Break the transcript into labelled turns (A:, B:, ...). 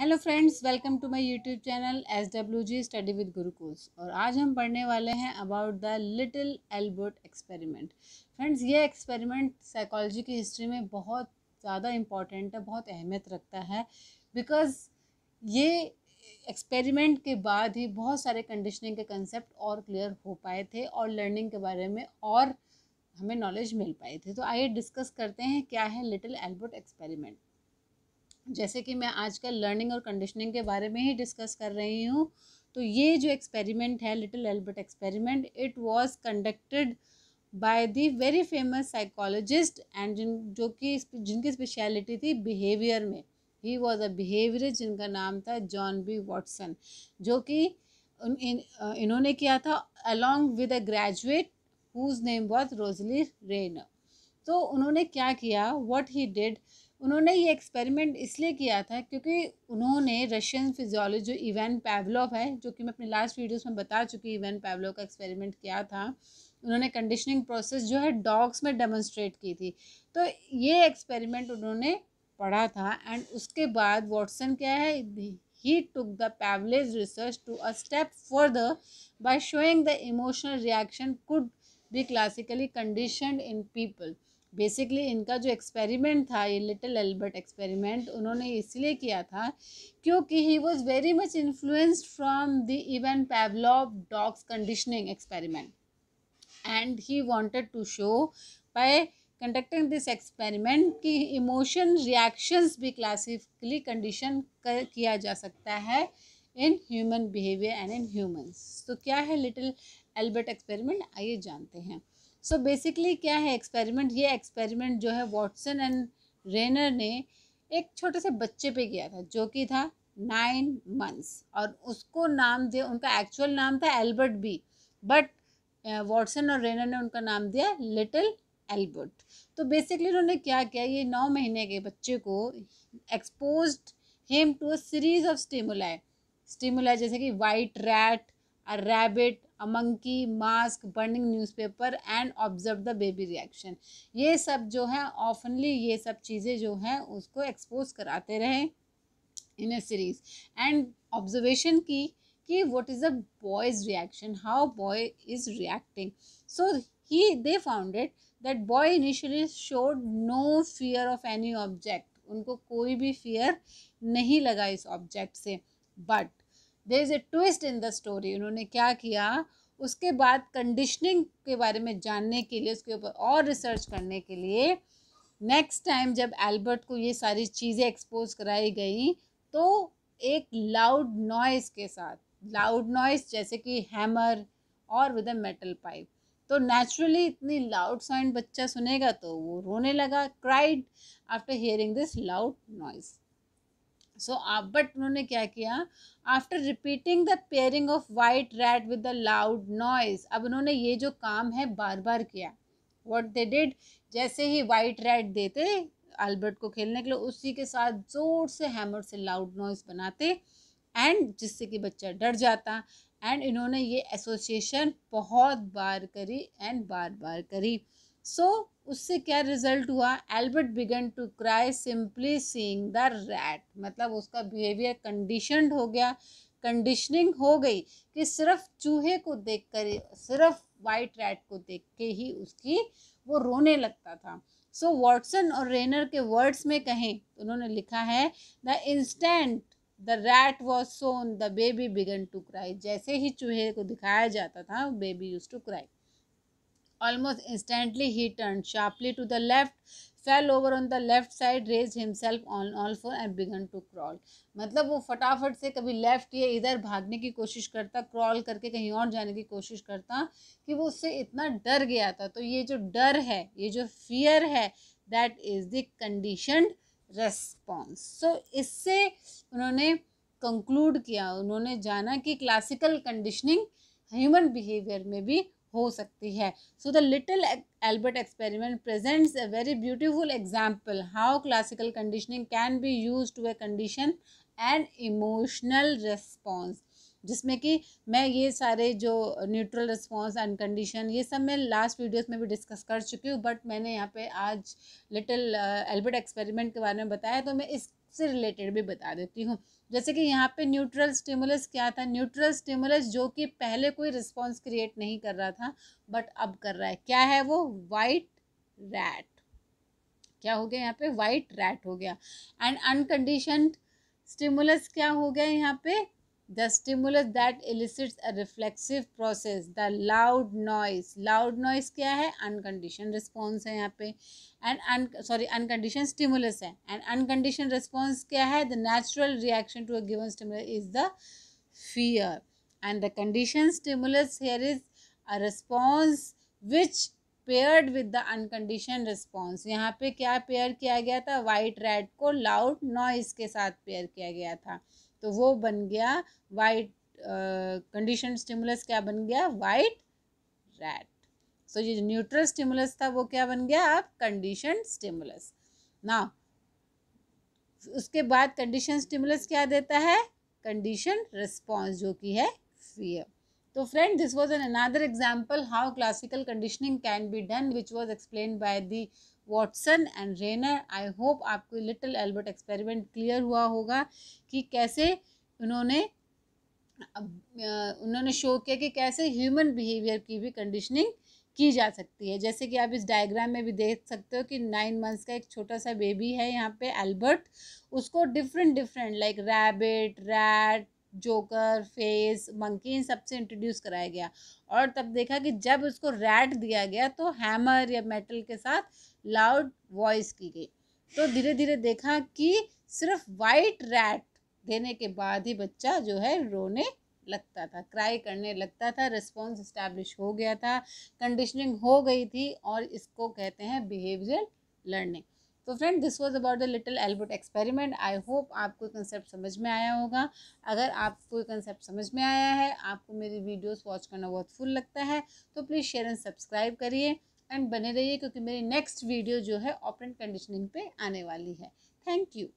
A: Hello friends welcome to my YouTube channel S W G study with Gurukuls और आज हम पढ़ने वाले हैं about the little Albert experiment friends ये एक्सपेरिमेंट साइकोलॉजी की हिस्ट्री में बहुत ज़्यादा इम्पॉर्टेंट है बहुत अहमियत रखता है बिकॉज ये एक्सपेरिमेंट के बाद ही बहुत सारे कंडीशनिंग के कंसेप्ट और क्लियर हो पाए थे और लर्निंग के बारे में और हमें नॉलेज मिल पाई थी तो आइए डिस्कस करते हैं क्या है लिटिल एल्बर्ट एक्सपेरिमेंट जैसे कि मैं आजकल लर्निंग और कंडीशनिंग के बारे में ही डिस्कस कर रही हूँ तो ये जो एक्सपेरिमेंट है little Albert experiment it was conducted by the very famous psychologist and जिन जो कि जिनकी स्पेशलिटी थी बिहेवियर में ही वॉज अ बिहेवियर जिनका नाम था जॉन बी वॉटसन जो कि इन, इन, इन्होंने किया था along with a graduate whose name was Rosalie Rayner तो उन्होंने क्या किया वॉट ही डिड उन्होंने ये एक्सपेरिमेंट इसलिए किया था क्योंकि उन्होंने रशियन फिजियोलॉजी इवेन पैवलोव है जो कि मैं अपने लास्ट वीडियोस में बता चुकी इवेन पैवलोव का एक्सपेरिमेंट किया था उन्होंने कंडीशनिंग प्रोसेस जो है डॉग्स में डेमोन्स्ट्रेट की थी तो ये एक्सपेरिमेंट उन्होंने पढ़ा था एंड उसके बाद वॉटसन क्या है he took the Pavlov's research to a step further by showing the emotional reaction could be classically condition in people basically इनका जो एक्सपेरिमेंट था ये लिटिल एल्बर्ट एक्सपेरिमेंट उन्होंने इसलिए किया था क्योंकि he was very much influenced from the even Pavlov dogs conditioning experiment and he wanted to show by conducting this experiment की इमोशन रिएक्शंस भी क्लासिकली कंडीशन किया जा सकता है in human behaviour and in humans तो क्या है little Albert experiment आइए जानते हैं सो so बेसिकली क्या है एक्सपेरिमेंट ये एक्सपेरिमेंट जो है वॉटसन एंड रेनर ने एक छोटे से बच्चे पे किया था जो कि था नाइन मंथ्स और उसको नाम दिया उनका एक्चुअल नाम था एल्बर्ट बी बट वॉटसन और रेनर ने उनका नाम दिया लिटिल एल्बर्ट तो बेसिकली उन्होंने क्या किया ये नौ महीने के बच्चे को expose him to a series of stimuli stimuli जैसे कि white rat a rabbit a mask burning newspaper and observe the baby reaction ये सब जो है ऑफनली ये सब चीज़ें जो हैं उसको एक्सपोज कराते रहे in a series and observation की कि what is a boy's reaction how boy is reacting so he they found it that boy initially showed no fear of any object उनको कोई भी फियर नहीं लगा इस ऑब्जेक्ट से but there is a twist in the story उन्होंने क्या किया उसके बाद कंडीशनिंग के बारे में जानने के लिए उसके ऊपर और रिसर्च करने के लिए नेक्स्ट टाइम जब एल्बर्ट को ये सारी चीज़ें एक्सपोज कराई गई तो एक लाउड नॉइज़ के साथ लाउड नॉइज़ जैसे कि हैमर और विद अ मेटल पाइप तो नेचुरली इतनी लाउड साउंड बच्चा सुनेगा तो वो रोने लगा cried after hearing this loud noise so आप बट उन्होंने क्या किया after repeating the pairing of white rat with the loud noise अब उन्होंने ये जो काम है बार बार किया वॉट दे डिड जैसे ही वाइट रेड देते अल्बर्ट को खेलने के लिए उसी के साथ ज़ोर से हैमर से लाउड नॉइज़ बनाते एंड जिससे कि बच्चा डर जाता एंड इन्होंने ये एसोसिएशन बहुत बार करी एंड बार बार करी सो so, उससे क्या रिजल्ट हुआ Albert began to cry simply seeing the rat मतलब उसका बिहेवियर कंडीशनड हो गया कंडीशनिंग हो गई कि सिर्फ चूहे को देखकर सिर्फ वाइट रैट को देख के ही उसकी वो रोने लगता था सो so, वॉटसन और रेनर के वर्ड्स में कहें तो उन्होंने लिखा है the instant the rat was shown the baby began to cry जैसे ही चूहे को दिखाया जाता था baby use to cry Almost instantly he turned sharply to the left, fell over on the left side, raised himself on all four and began to crawl. मतलब वो फटाफट से कभी लेफ्ट या इधर भागने की कोशिश करता क्रॉल करके कहीं और जाने की कोशिश करता कि वो उससे इतना डर गया था तो ये जो डर है ये जो फियर है that is the condition response so इससे उन्होंने कंक्लूड किया उन्होंने जाना कि क्लासिकल कंडीशनिंग ह्यूमन बिहेवियर में भी हो सकती है so the little Albert experiment presents a very beautiful example how classical conditioning can be use to a condition and emotional response जिसमें कि मैं ये सारे जो न्यूट्रल रिस्पॉन्स एंड कंडीशन ये सब मैं लास्ट वीडियोस में भी डिस्कस कर चुकी हूँ बट मैंने यहाँ पे आज लिटिल एल्बर्ट एक्सपेरिमेंट के बारे में बताया तो मैं इस से रिलेटेड भी बता देती हूँ जैसे कि यहाँ पे न्यूट्रल स्टिमुलस क्या था न्यूट्रल स्टिमुलस जो कि पहले कोई रिस्पॉन्स क्रिएट नहीं कर रहा था बट अब कर रहा है क्या है वो वाइट रैट क्या हो गया यहाँ पे वाइट रैट हो गया एंड अनकंडीशन स्टिमुलस क्या हो गया यहाँ पे the stimulus that elicits a reflexive process the loud noise loud noise क्या है unconditioned response है यहाँ पे and un sorry unconditioned stimulus है and unconditioned response क्या है the natural reaction to a given stimulus is the fear and the conditioned stimulus here is a response which paired with the uncondition response यहाँ पे क्या pair किया गया था white rat को लाउड नॉइज़ के साथ पेयर किया गया था तो वो बन गया वाइट कंडीशन स्टिमुलस क्या बन गया वाइट रैट सो ये जो न्यूट्रल स्टिमुलस था वो क्या बन गया अब कंडीशन स्टिमुलस ना उसके बाद कंडीशन स्टिमुलस क्या देता है कंडीशन रिस्पॉन्स जो कि है फियर तो friend this was an another example how classical conditioning can be done which was explain by the Watson and Rayner I hope आपको लिटिल एल्बर्ट एक्सपेरिमेंट क्लियर हुआ होगा कि कैसे उन्होंने उन्होंने शो किया कि कैसे ह्यूमन बिहेवियर की भी कंडीशनिंग की जा सकती है जैसे कि आप इस डायग्राम में भी देख सकते हो कि नाइन मंथ्स का एक छोटा सा बेबी है यहाँ पे एल्बर्ट उसको different different like rabbit rat joker face monkey इन सबसे इंट्रोड्यूस कराया गया और तब देखा कि जब उसको रैट दिया गया तो हैमर या मेटल के साथ लाउड वॉइस की गई तो धीरे धीरे देखा कि सिर्फ वाइट रैट देने के बाद ही बच्चा जो है रोने लगता था क्राई करने लगता था रिस्पॉन्स इस्टेब्लिश हो गया था कंडीशनिंग हो गई थी और इसको कहते हैं बिहेवियर लर्निंग तो friend this was about the little Albert experiment I hope आपको कंसेप्ट समझ में आया होगा अगर आपको कंसेप्ट समझ में आया है आपको मेरी वीडियोस वॉच करना बहुत फुल लगता है तो प्लीज़ शेयर एंड सब्सक्राइब करिए एंड बने रहिए क्योंकि मेरी नेक्स्ट वीडियो जो है ऑपरेंट कंडीशनिंग पे आने वाली है थैंक यू